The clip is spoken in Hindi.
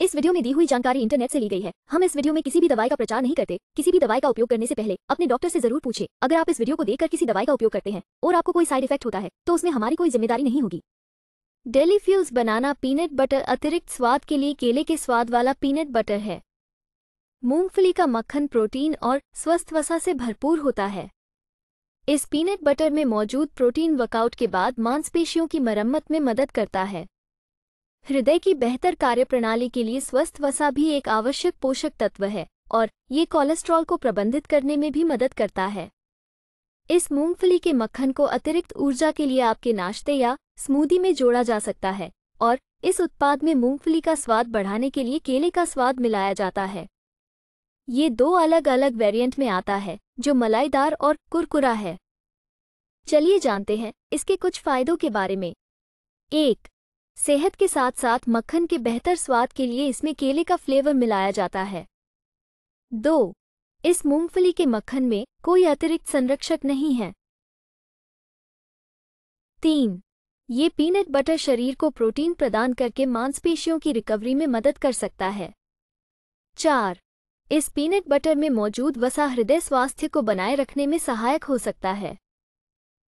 इस वीडियो में दी हुई जानकारी इंटरनेट से ली गई है हम इस वीडियो में किसी भी दवाई का प्रचार नहीं करते किसी भी दवाई का उपयोग करने से पहले अपने डॉक्टर से जरूर पूछे अगर आप इस वीडियो को देखकर किसी दवाई का उपयोग करते हैं और आपको कोई साइड इफेक्ट होता है तो उसमें हमारी कोई जिम्मेदारी नहीं होगी डेली फ्यूज बनाना पीनट बटर अतिरिक्त स्वाद के लिए केले के स्वाद वाला पीनट बटर है मूंगफली का मक्खन प्रोटीन और स्वस्थ वसा से भरपूर होता है इस पीनट बटर में मौजूद प्रोटीन वर्कआउट के बाद मांसपेशियों की मरम्मत में मदद करता है हृदय की बेहतर कार्यप्रणाली के लिए स्वस्थ वसा भी एक आवश्यक पोषक तत्व है और ये कोलेस्ट्रॉल को प्रबंधित करने में भी मदद करता है इस मूंगफली के मक्खन को अतिरिक्त ऊर्जा के लिए आपके नाश्ते या स्मूदी में जोड़ा जा सकता है और इस उत्पाद में मूंगफली का स्वाद बढ़ाने के लिए केले का स्वाद मिलाया जाता है ये दो अलग अलग वेरिएंट में आता है जो मलाईदार और कुरकुरा है चलिए जानते हैं इसके कुछ फायदों के बारे में एक सेहत के साथ साथ मक्खन के बेहतर स्वाद के लिए इसमें केले का फ्लेवर मिलाया जाता है दो इस मूंगफली के मक्खन में कोई अतिरिक्त संरक्षक नहीं है तीन ये पीनट बटर शरीर को प्रोटीन प्रदान करके मांसपेशियों की रिकवरी में मदद कर सकता है चार इस पीनट बटर में मौजूद वसा हृदय स्वास्थ्य को बनाए रखने में सहायक हो सकता है